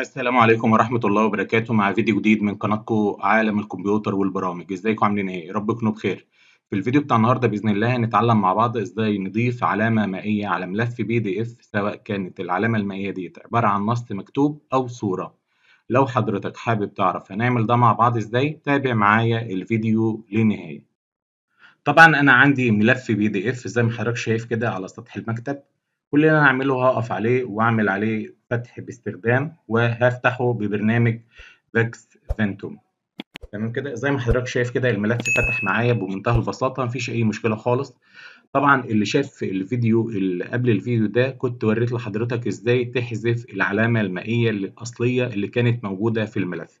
السلام عليكم ورحمة الله وبركاته مع فيديو جديد من قناتكم عالم الكمبيوتر والبرامج ازيكم عاملين ايه ربكم بخير في الفيديو بتاع النهارده باذن الله هنتعلم مع بعض ازاي نضيف علامة مائية على ملف بي دي اف سواء كانت العلامة المائية ديت عبارة عن نص مكتوب او صورة لو حضرتك حابب تعرف هنعمل ده مع بعض ازاي تابع معايا الفيديو للنهاية طبعا انا عندي ملف بي دي اف زي ما حضرتك شايف كده على سطح المكتب كل اللي انا هعمله هقف عليه واعمل عليه فتح باستخدام وهفتحه ببرنامج فيكس فانتوم تمام كده زي ما حضرتك شايف كده الملف فتح معايا بمنتهى البساطه مفيش اي مشكله خالص طبعا اللي شاف الفيديو اللي قبل الفيديو ده كنت وريت لحضرتك ازاي تحذف العلامه المائيه الاصليه اللي كانت موجوده في الملف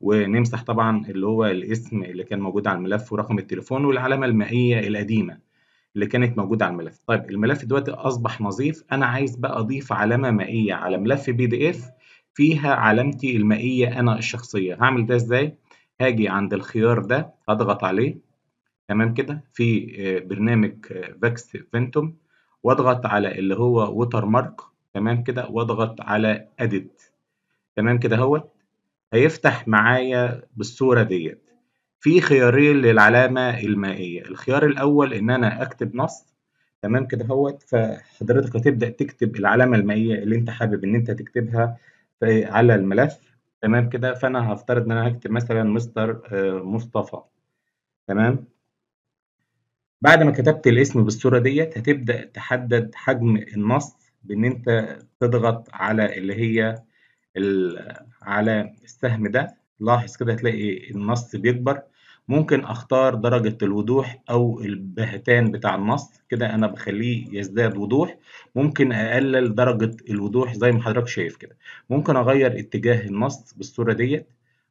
ونمسح طبعا اللي هو الاسم اللي كان موجود على الملف ورقم التليفون والعلامه المائيه القديمه اللي كانت موجوده على الملف طيب الملف دلوقتي اصبح نظيف انا عايز بقى اضيف علامه مائيه على ملف بي دي اف فيها علامتي المائيه انا الشخصيه هعمل ده ازاي هاجي عند الخيار ده اضغط عليه تمام كده في آه، برنامج فاكس آه، فينتوم واضغط على اللي هو ووتر مارك تمام كده واضغط على اديت تمام كده اهوت هيفتح معايا بالصوره ديت في خيارين للعلامة المائية الخيار الأول إن أنا أكتب نص تمام كده هوت فحضرتك هتبدأ تكتب العلامة المائية اللي أنت حابب إن أنت تكتبها على الملف تمام كده فأنا هفترض إن أنا هكتب مثلا مستر آه، مصطفى تمام بعد ما كتبت الاسم بالصورة ديت هتبدأ تحدد حجم النص بإن أنت تضغط على اللي هي على السهم ده لاحظ كده هتلاقي النص بيكبر ممكن اختار درجة الوضوح او البهتان بتاع النص كده انا بخليه يزداد وضوح ممكن اقلل درجة الوضوح زي ما حضرتك شايف كده ممكن اغير اتجاه النص بالصورة ديت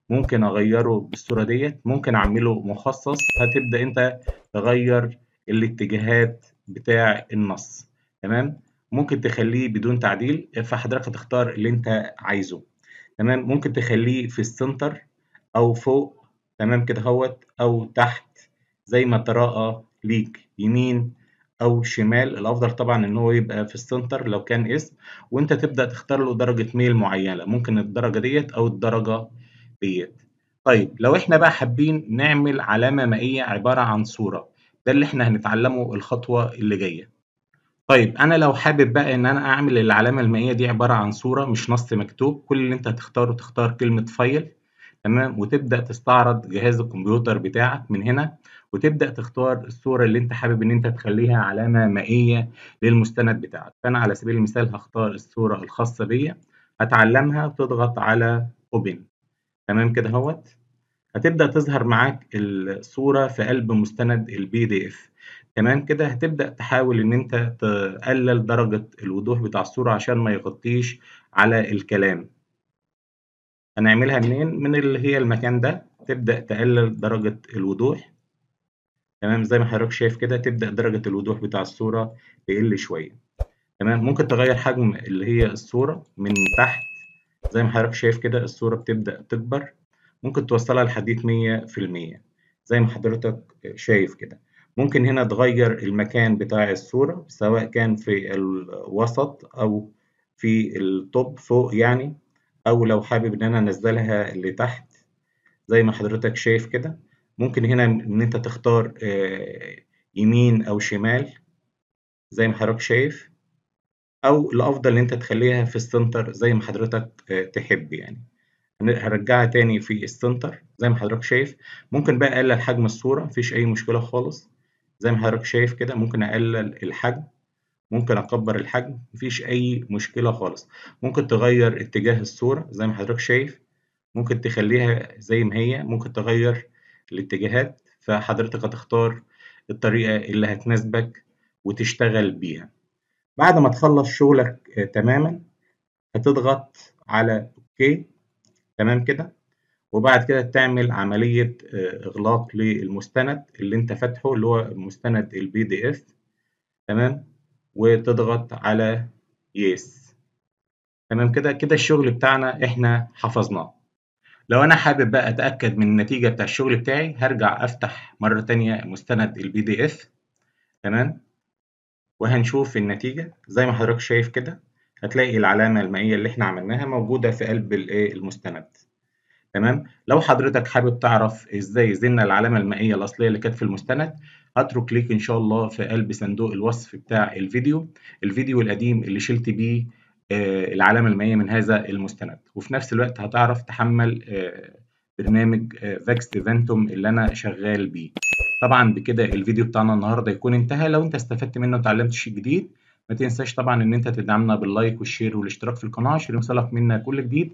ممكن اغيره بالصورة ديت ممكن اعمله مخصص هتبدأ انت تغير الاتجاهات بتاع النص تمام ممكن تخليه بدون تعديل فحضرتك هتختار اللي انت عايزه تمام ممكن تخليه في السنتر او فوق تمام كده اهوت او تحت زي ما تراءى ليك يمين او شمال الافضل طبعا ان هو يبقى في السنتر لو كان اسم وانت تبدا تختار له درجه ميل معينه ممكن الدرجه ديت او الدرجه ديت طيب لو احنا بقى حابين نعمل علامه مائيه عباره عن صوره ده اللي احنا هنتعلمه الخطوه اللي جايه طيب أنا لو حابب بقى إن أنا أعمل العلامة المائية دي عبارة عن صورة مش نص مكتوب كل اللي أنت هتختاره تختار كلمة فايل تمام وتبدأ تستعرض جهاز الكمبيوتر بتاعك من هنا وتبدأ تختار الصورة اللي أنت حابب إن أنت تخليها علامة مائية للمستند بتاعك فأنا على سبيل المثال هختار الصورة الخاصة بيا هتعلمها تضغط على أوبن تمام كده اهوت هتبدأ تظهر معاك الصورة في قلب مستند البي دي اف تمام كده هتبدأ تحاول إن أنت تقلل درجة الوضوح بتاع الصورة عشان ما يغطيش على الكلام هنعملها منين؟ من اللي هي المكان ده تبدأ تقلل درجة الوضوح تمام زي ما حضرتك شايف كده تبدأ درجة الوضوح بتاع الصورة تقل شوية تمام ممكن تغير حجم اللي هي الصورة من تحت زي ما حضرتك شايف كده الصورة بتبدأ تكبر ممكن توصلها لحديت 100% زي ما حضرتك شايف كده ممكن هنا تغير المكان بتاع الصورة سواء كان في الوسط أو في التوب فوق يعني أو لو حابب إن أنا أنزلها لتحت زي ما حضرتك شايف كده ممكن هنا إن أنت تختار آه، يمين أو شمال زي ما حضرتك شايف أو الأفضل إن أنت تخليها في السنتر زي ما حضرتك آه، تحب يعني هرجعها تاني في السنتر زي ما حضرتك شايف ممكن بقى أقلل حجم الصورة مفيش أي مشكلة خالص زي ما حضرتك شايف كده ممكن اقلل الحجم ممكن اكبر الحجم مفيش اي مشكله خالص ممكن تغير اتجاه الصوره زي ما حضرتك شايف ممكن تخليها زي ما هي ممكن تغير الاتجاهات فحضرتك هتختار الطريقه اللي هتناسبك وتشتغل بيها بعد ما تخلص شغلك آه، تماما هتضغط على اوكي تمام كده وبعد كده تعمل عملية آه، إغلاق للمستند اللي أنت فاتحه اللي هو مستند البي دي إف تمام وتضغط على يس تمام كده كده الشغل بتاعنا إحنا حفظناه لو أنا حابب بقى أتأكد من النتيجة بتاع الشغل بتاعي هرجع أفتح مرة تانية مستند البي دي إف تمام وهنشوف النتيجة زي ما حضرتك شايف كده هتلاقي العلامة المائية اللي إحنا عملناها موجودة في قلب إيه، المستند تمام لو حضرتك حابب تعرف ازاي زلنا العلامه المائيه الاصليه اللي كانت في المستند هترك ليك ان شاء الله في قلب صندوق الوصف بتاع الفيديو الفيديو القديم اللي شلت بيه آه، العلامه المائيه من هذا المستند وفي نفس الوقت هتعرف تحمل آه، برنامج فاكس آه، ديفنتوم اللي انا شغال بيه طبعا بكده الفيديو بتاعنا النهارده يكون انتهى لو انت استفدت منه وتعلمت شيء جديد ما تنساش طبعا ان انت تدعمنا باللايك والشير والاشتراك في القناه عشان يوصلك منا كل جديد